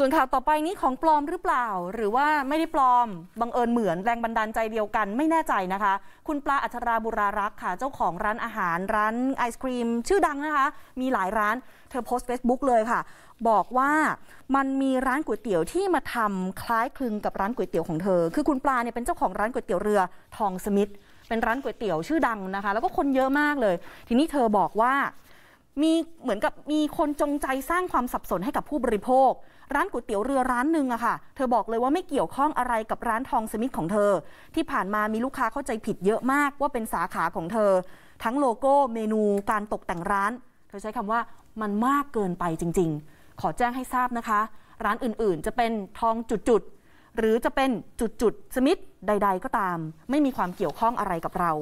ส่วนข่าวต่อไปนี้ของปลอมหรือเปล่าหรือว่าไม่ได้ปลอมบังเอิญเหมือนแรงบันดาลใจเดียวกันไม่แน่ใจนะคะ คุณปลาอัชราบุรารักษ์ค่ะ เจ้าของร้านอาหารร้านไอศครีม ชื่อดังนะคะ มีหลายร้านเธอโพสต์ Facebook เลยค่ะ บอกว่ามันมีร้านก๋วยเตี๋ยวที่มาทำคล้ายคลึงกับร้านก๋วยเตี๋ยวของเธอคือคุณปลาเนี่ยเป็นเจ้าของร้านก๋วยเตี๋ยวเรือทองสมิธเป็นร้านก๋วยเตี๋ยวชื่อดังนะคะ แล้วก็คนเยอะมากเลย ทีนี้เธอบอกว่ามีเหมือนกับมีคนจงใจสร้างความสับสนให้กับผู้บริโภค ร้านก๋วยเตี๋ยวเรือร้านหนึ่งอะค่ะ เธอบอกเลยว่าไม่เกี่ยวข้องอะไรกับร้านทองสมิธของเธอ ที่ผ่านมามีลูกค้าเข้าใจผิดเยอะมากว่าเป็นสาขาของเธอ ทั้งโลโก้เมนูการตกแต่งร้านเธอใช้คำว่ามันมากเกินไปจริง ๆ ขอแจ้งให้ทราบนะคะ ร้านอื่นๆ จะเป็นทองจุดๆหรือจะเป็นจุดๆสมิธใด ๆ ก็ตาม ไม่มีความเกี่ยวข้องอะไรกับเรา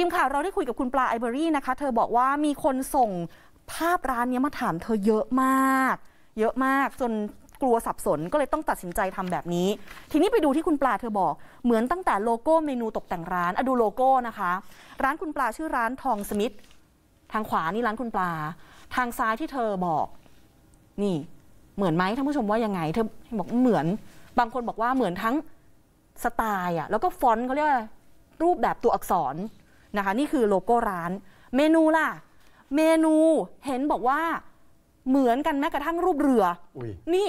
ทีมข่าวเราได้คุยกับคุณปลาไอเบอรี่นะคะ เธอบอกว่ามีคนส่งภาพร้านนี้มาถามเธอเยอะมาก เยอะมากจนกลัวสับสนก็เลยต้องตัดสินใจทำแบบนี้ ทีนี้ไปดูที่คุณปลาเธอบอกเหมือนตั้งแต่โลโก้เมนูตกแต่งร้านอะดูโลโก้นะคะร้านคุณปลาชื่อร้านทองสมิธทางขวานี่ร้านคุณปลา ทางซ้ายที่เธอบอกนี่เหมือนไหมท่านผู้ชมว่ายังไงเธอบอกเหมือนบางคนบอกว่าเหมือนทั้งสไตล์อะแล้วก็ฟอนต์เขาเรียกว่ารูปแบบตัวอักษรนะคะนี่คือโลโก้ร้านเมนูล่ะ เมนูเห็นบอกว่าเหมือนกันแม้กระทั่งรูปเรืออนี่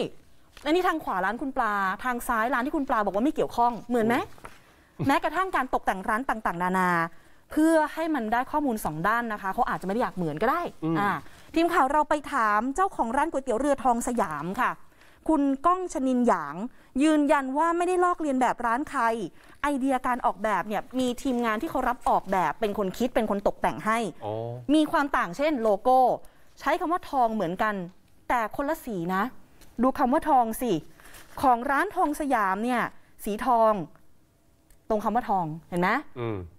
อันนี้ทางขวาร้านคุณปลาทางซ้ายร้านที่คุณปลาบอกว่าไม่เกี่ยวข้องเหมือนไหม แม้กระทั่งการตกแต่งร้านต่างๆ นานา เพื่อให้มันได้ข้อมูลสองด้านนะคะเขาอาจจะไม่ได้อยากเหมือนก็ได้อทีมข่าวเราไปถามเจ้าของร้านก๋วยเตี๋ยวเรือทองสยามค่ะคุณก้องชนินหยางยืนยันว่าไม่ได้ลอกเลียนแบบร้านใคร ไอเดียการออกแบบเนี่ยมีทีมงานที่เขารับออกแบบเป็นคนคิดเป็นคนตกแต่งให้ มีความต่างเช่นโลโก้ ใช้คำว่าทองเหมือนกัน แต่คนละสีนะ ดูคำว่าทองสิของร้านทองสยามเนี่ย สีทอง ตรงคำว่าทองเห็นไหม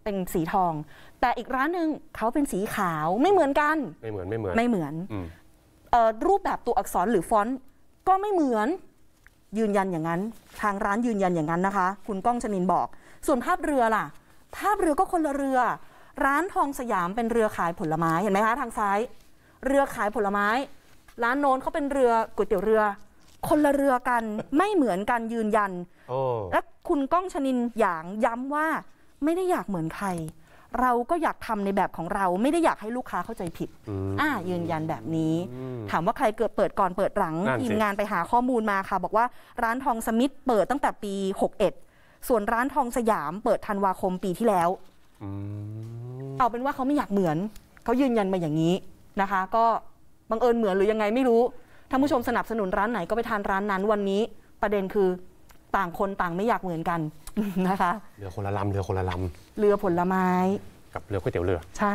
เป็นสีทอง แต่อีกร้านหนึ่งเขาเป็นสีขาวไม่เหมือนกันไม่เหมือนไม่เหมือนไม่เหมือนรูปแบบตัวอักษรหรือฟอนต์ก็ไม่เหมือนยืนยันอย่างนั้น ทางร้านยืนยันอย่างนั้นนะคะ คุณก้องชนินบอก ส่วนภาพเรือล่ะ ภาพเรือก็คนละเรือ ร้านทองสยามเป็นเรือขายผลไม้เห็นไหมคะทางซ้าย เรือขายผลไม้ ร้านโน้นเขาเป็นเรือก๋วยเตี๋ยวเรือ คนละเรือกัน ไม่เหมือนกันยืนยัน และคุณก้องชนินอย่างย้ำว่าไม่ได้อยากเหมือนใครเราก็อยากทำในแบบของเรา ไม่ได้อยากให้ลูกค้าเข้าใจผิดอ่ายืนยันแบบนี้ ถามว่าใครเกิดเปิดก่อนเปิดหลังทีมงานไปหาข้อมูลมาค่ะ บอกว่าร้านทองสมิธเปิดตั้งแต่ปี 61ส่วนร้านทองสยามเปิดธันวาคมปีที่แล้ว เอาเป็นว่าเขาไม่อยากเหมือน เขายืนยันมาอย่างนี้นะคะ ก็บังเอิญเหมือนหรือยังไง ไม่รู้ท่านผู้ชมสนับสนุนร้านไหนก็ไปทานร้านนั้นวันนี้ ประเด็นคือต่างคนต่างไม่อยากเหมือนกันนะคะเรือคนละลำเรือคนละลำ เรือผลไม้ กับเรือก๋วยเตี๋ยวเรือ ใช่